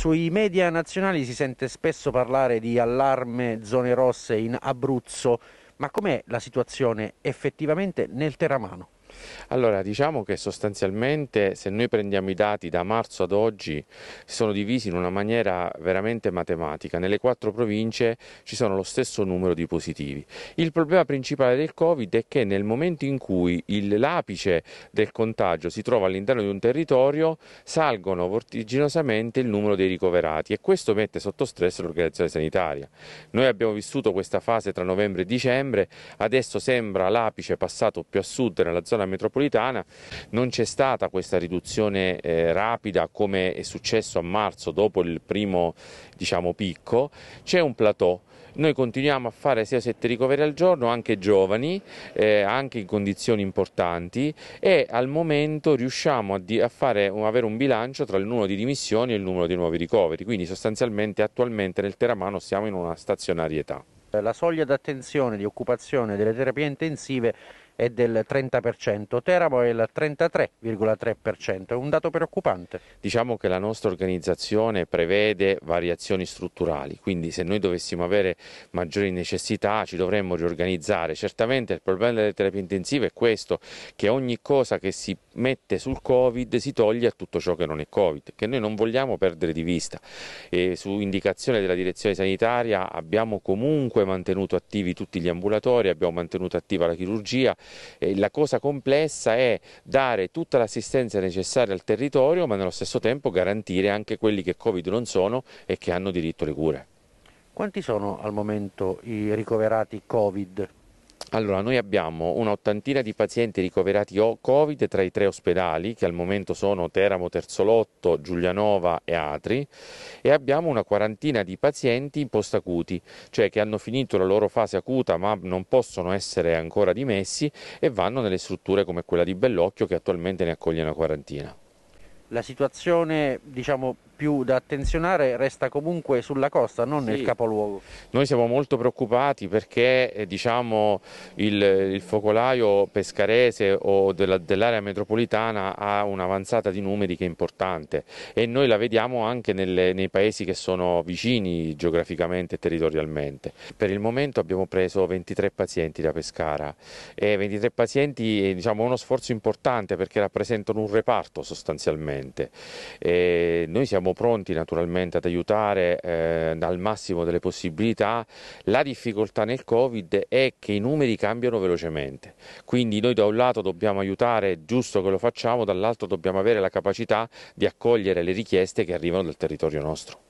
Sui media nazionali si sente spesso parlare di allarme zone rosse in Abruzzo, ma com'è la situazione effettivamente nel Teramano? Allora, diciamo che sostanzialmente se noi prendiamo i dati da marzo ad oggi si sono divisi in una maniera veramente matematica. Nelle quattro province ci sono lo stesso numero di positivi. Il problema principale del Covid è che nel momento in cui l'apice del contagio si trova all'interno di un territorio, salgono vortiginosamente il numero dei ricoverati e questo mette sotto stress l'organizzazione sanitaria. Noi abbiamo vissuto questa fase tra novembre e dicembre, adesso sembra l'apice passato più a sud nella zona della metropolitana, non c'è stata questa riduzione eh, rapida come è successo a marzo dopo il primo diciamo, picco, c'è un plateau. Noi continuiamo a fare 6 o 7 ricoveri al giorno, anche giovani, eh, anche in condizioni importanti e al momento riusciamo a, a fare, a avere un bilancio tra il numero di dimissioni e il numero di nuovi ricoveri, quindi sostanzialmente attualmente nel Teramano siamo in una stazionarietà. La soglia d'attenzione di occupazione delle terapie intensive è del 30%, Teramo è il 33,3%, è un dato preoccupante. Diciamo che la nostra organizzazione prevede variazioni strutturali, quindi se noi dovessimo avere maggiori necessità ci dovremmo riorganizzare. Certamente il problema delle terapie intensive è questo, che ogni cosa che si mette sul Covid si toglie a tutto ciò che non è Covid, che noi non vogliamo perdere di vista. E su indicazione della direzione sanitaria abbiamo comunque mantenuto attivi tutti gli ambulatori, abbiamo mantenuto attiva la chirurgia, la cosa complessa è dare tutta l'assistenza necessaria al territorio ma nello stesso tempo garantire anche quelli che Covid non sono e che hanno diritto alle cure. Quanti sono al momento i ricoverati Covid? Allora, noi abbiamo un'ottantina di pazienti ricoverati o Covid tra i tre ospedali, che al momento sono Teramo Terzolotto, Giulianova e Atri, e abbiamo una quarantina di pazienti in post-acuti, cioè che hanno finito la loro fase acuta ma non possono essere ancora dimessi e vanno nelle strutture come quella di Bellocchio che attualmente ne accoglie una quarantina. La situazione diciamo, più da attenzionare resta comunque sulla costa, non sì. nel capoluogo. Noi siamo molto preoccupati perché eh, diciamo, il, il, focolaio pescarese o dell'area metropolitana ha un'avanzata di numeri che è importante e noi la vediamo anche nelle, nei paesi che sono vicini geograficamente e territorialmente. Per il momento abbiamo preso 23 pazienti da Pescara e 23 pazienti è diciamo, uno sforzo importante perché rappresentano un reparto sostanzialmente. E noi siamo siamo pronti naturalmente ad aiutare eh, dal massimo delle possibilità. La difficoltà nel Covid è che i numeri cambiano velocemente, quindi noi da un lato dobbiamo aiutare, giusto che lo facciamo, dall'altro dobbiamo avere la capacità di accogliere le richieste che arrivano dal territorio nostro.